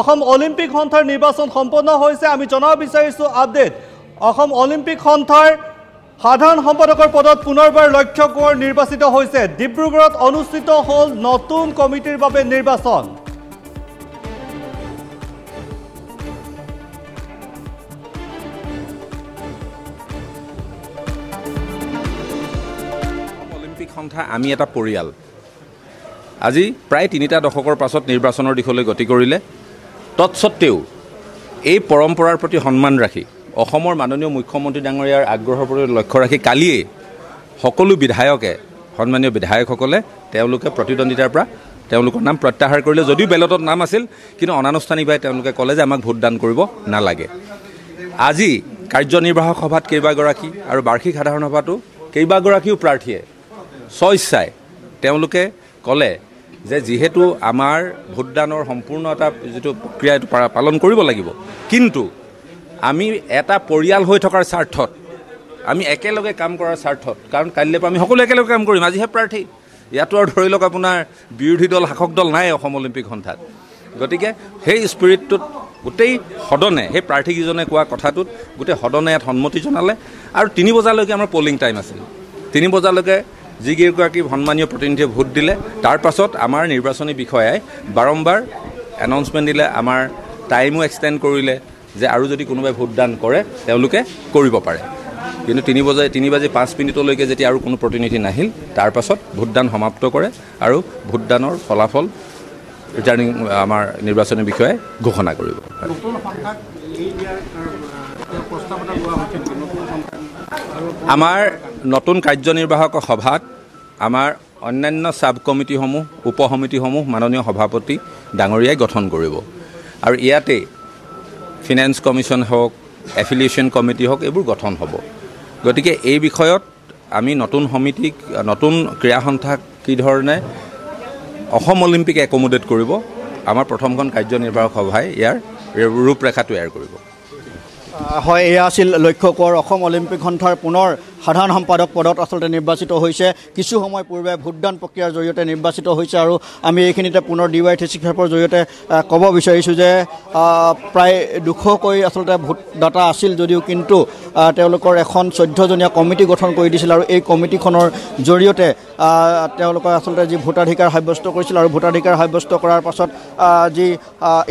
Assam Olympic সন্থাৰ নিৰ্বাচন সম্পন্ন হৈছে আমি জনাব বিচাৰিছোঁ আপডেট অসম অলিম্পিক সন্থাৰ সাধাৰণ সম্পাদকৰ পদত পুনৰবাৰ লক্ষ্য কোঁৱৰ নিৰ্বাচিত হৈছে ডিব্ৰুগড়ত অনুষ্ঠিত হ'ল নতুন কমিটিৰ বাবে নিৰ্বাচন অলিম্পিক সন্থা আমি এটা পৰিয়াল আজি প্ৰায় তিনিটা দশকৰ পাছত নিৰ্বাচনৰ দিশলৈ গতি কৰিলে তৎসত্ত্বেও এই পৰম্পৰাৰ প্ৰতি সন্মান ৰাখি অসমৰ মাননীয় মুখ্যমন্ত্ৰী ডাঙৰীয়াৰ আগ্ৰহৰ প্ৰতি লক্ষ্য ৰাখি কালিয়েই সকলো বিধায়কে সন্মানীয় বিধায়কসকলে তেওঁলোকে প্ৰতিদ্বন্দ্বিতাৰ পৰা তেওঁলোকৰ নাম প্ৰত্যাহাৰ কৰিলে যদিও বেলটত নাম আছিল কিন্তু অনানুষ্ঠানিকভাৱে তেওঁলোকে ক'লে যে আমাক ভোটদান কৰিব নালাগে আজি কাৰ্যনিৰ্বাহক সভাত কেইবাগৰাকী আৰু বাৰ্ষিক সাধাৰণ সভাতো কেইবাগৰাকীও প্ৰাৰ্থীয়ে স্ব ইচ্ছাই তেওঁলোকে ক'লে যে যিহেতু আমাৰ ভোটদানৰ সম্পূৰ্ণ এটা যিটো প্ৰক্ৰিয়া এইটো পালন কৰিব লাগিব কিন্তু আমি এটা পৰিয়াল হৈ থকাৰ স্বাৰ্থত আমি একেলগে কাম কৰাৰ স্বাৰ্থত কাৰণ কাইলৈ পৰা আমি সকলোৱে একেলগে কাম কৰিম আজিহে প্ৰাৰ্থী ইয়াতো আৰু ধৰি লওক আপোনাৰ বিৰোধী দল শাসক দল নাই অসম অলিম্পিক সন্থাত গতিকে সেই স্পিৰিটটোত গোটেই সদনে সেই প্ৰাৰ্থীকেইজনে কোৱা কথাটোত গোটেই সদনে ইয়াত সন্মতি জনালে আৰু তিনি বজালৈকে আমাৰ পলিং টাইম আছিল তিনি বজালৈকে যিকেইগৰাকী সন্মানীয় প্ৰতিনিধিয়ে ভোট দিলে তাৰ পাছত আমাৰ নিৰ্বাচনী বিষয়াই বাৰম্বাৰ এনাউন্সমেণ্ট দিলে আমাৰ টাইমো এক্সটেণ্ড কৰিলে যে আৰু যদি কোনোবাই ভোটদান কৰে তেওঁলোকে কৰিব পাৰে কিন্তু তিনি বজাই তিনি বাজি পাঁচ মিনিটলৈকে যেতিয়া আৰু কোনো প্ৰতিনিধি নাহিল তাৰ পাছত ভোটদান সমাপ্ত কৰে আৰু ভোটদানৰ ফলাফল ৰিটাৰ্ণিং আমাৰ নিৰ্বাচনী বিষয়াই ঘোষণা কৰিব আমাৰ নতুন কাৰ্যনিৰ্বাহক সভাত আমাৰ অন্যান্য চাব কমিটিসমূহ উপ সমিতিসমূহ মাননীয় সভাপতি ডাঙৰীয়াই গঠন কৰিব আৰু ইয়াতে ফিনেন্স কমিশ্যন হওক এফিলিয়েশ্যন কমিটি হওক এইবোৰ গঠন হ'ব গতিকে এই বিষয়ত আমি নতুন সমিতিক নতুন ক্ৰীড়া সন্থাক কি ধৰণে অসম অলিম্পিক একমডেট কৰিব আমাৰ প্ৰথমখন কাৰ্যনিৰ্বাহক সভাই ইয়াৰ ৰূপৰেখা তৈয়াৰ কৰিব হয় এয়া আছিল লক্ষ্য কোৱাৰ অসম অলিম্পিক সন্থাৰ পুনৰ সাধাৰণ সম্পাদক পদত আচলতে নিৰ্বাচিত হৈছে কিছু সময় পূৰ্বে ভোটদান প্ৰক্ৰিয়াৰ জৰিয়তে নিৰ্বাচিত হৈছে আৰু আমি এইখিনিতে পুনৰ ডি ৱাই থ্ৰী চিক্স ফাইভৰ জৰিয়তে ক'ব বিচাৰিছোঁ যে প্ৰায় দুশকৈ আচলতে ভোটদাতা আছিল যদিও কিন্তু তেওঁলোকৰ এখন চৈধ্যজনীয়া কমিটি গঠন কৰি দিছিল আৰু এই কমিটিখনৰ জৰিয়তে তেওঁলোকে আচলতে যি ভোটাধিকাৰ সাব্যস্ত কৰিছিল আৰু ভোটাধিকাৰ সাব্যস্ত কৰাৰ পাছত যি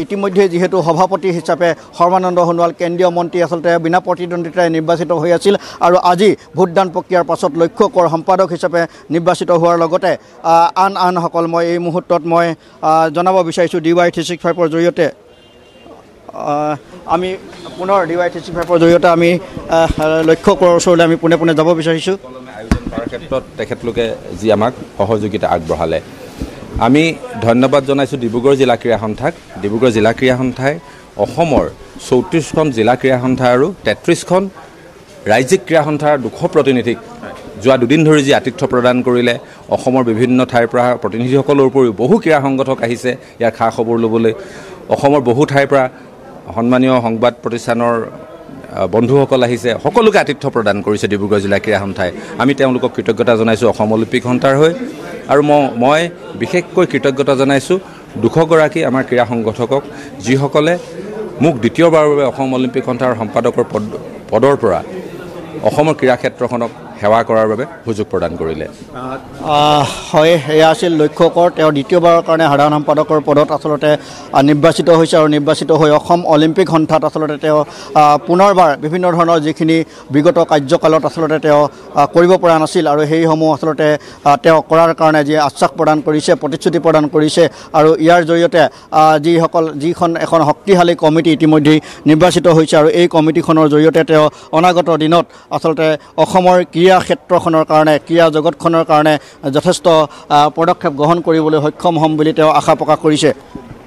ইতিমধ্যে যিহেতু সভাপতি হিচাপে সৰ্বানন্দ সোণোৱাল কেন্দ্ৰীয় মন্ত্ৰী আচলতে বিনা প্ৰতিদ্বন্দ্বিতাই নিৰ্বাচিত হৈ আছিল আৰু আজি ভোটদান প্ৰক্ৰিয়াৰ পাছত লক্ষ্য কৰ সম্পাদক হিচাপে নিৰ্বাচিত হোৱাৰ লগতে আন আনসকল মই এই মুহূৰ্তত মই জনাব বিচাৰিছোঁ ডি ৱাই থ্ৰী ছিক্স ফাইভৰ জৰিয়তে আমি পুনৰ ডি ৱাই থ্ৰী ছিক্স ফাইভৰ জৰিয়তে আমি লক্ষ্য কৰৰ ওচৰলৈ আমি পোনে পোনে যাব বিচাৰিছোঁ আয়োজন কৰাৰ ক্ষেত্ৰত তেখেতলোকে যি আমাক সহযোগিতা আগবঢ়ালে আমি ধন্যবাদ জনাইছোঁ ডিব্ৰুগড় জিলা ক্ৰীড়া সন্থাক ডিব্ৰুগড় জিলা ক্ৰীড়া সন্থাই অসমৰ চৌত্ৰিছখন জিলা ক্ৰীড়া সন্থা আৰু তেত্ৰিছখন ৰাজ্যিক ক্ৰীড়া সন্থাৰ দুশ প্ৰতিনিধিক যোৱা দুদিন ধৰি যি আতিথ্য প্ৰদান কৰিলে অসমৰ বিভিন্ন ঠাইৰ পৰা প্ৰতিনিধিসকলৰ উপৰিও বহু ক্ৰীড়া সংগঠক আহিছে ইয়াৰ খা খবৰ ল'বলৈ অসমৰ বহু ঠাইৰ পৰা সন্মানীয় সংবাদ প্ৰতিষ্ঠানৰ বন্ধুসকল আহিছে সকলোকে আতিথ্য প্ৰদান কৰিছে ডিব্ৰুগড় জিলা ক্ৰীড়া সন্থাই আমি তেওঁলোকক কৃতজ্ঞতা জনাইছোঁ অসম অলিম্পিক সন্থাৰ হৈ আৰু মই মই বিশেষকৈ কৃতজ্ঞতা জনাইছোঁ দুশগৰাকী আমাৰ ক্ৰীড়া সংগঠকক যিসকলে মোক দ্বিতীয়বাৰৰ বাবে অসম অলিম্পিক সন্থাৰ সম্পাদকৰ পদ পদৰ পৰা অসমৰ ক্ৰীড়াক্ষেত্ৰখনক সেৱা কৰাৰ বাবে সুযোগ প্ৰদান কৰিলে হয় সেয়া আছিল লক্ষ্যকৰ তেওঁ দ্বিতীয়বাৰৰ কাৰণে সাধাৰণ সম্পাদকৰ পদত আচলতে নিৰ্বাচিত হৈছে আৰু নিৰ্বাচিত হৈ অসম অলিম্পিক সন্থাত আচলতে তেওঁ পুনৰবাৰ বিভিন্ন ধৰণৰ যিখিনি বিগত কাৰ্যকালত আচলতে তেওঁ কৰিব পৰা নাছিল আৰু সেইসমূহ আচলতে তেওঁ কৰাৰ কাৰণে যি আশ্বাস প্ৰদান কৰিছে প্ৰতিশ্ৰুতি প্ৰদান কৰিছে আৰু ইয়াৰ জৰিয়তে যিসকল যিখন এখন শক্তিশালী কমিটি ইতিমধ্যে নিৰ্বাচিত হৈছে আৰু এই কমিটিখনৰ জৰিয়তে তেওঁ অনাগত দিনত আচলতে অসমৰ কি ক্ৰীড়া ক্ষেত্ৰখনৰ কাৰণে ক্ৰীড়া জগতখনৰ কাৰণে যথেষ্ট পদক্ষেপ গ্ৰহণ কৰিবলৈ সক্ষম হ'ম বুলি তেওঁ আশা প্ৰকাশ কৰিছে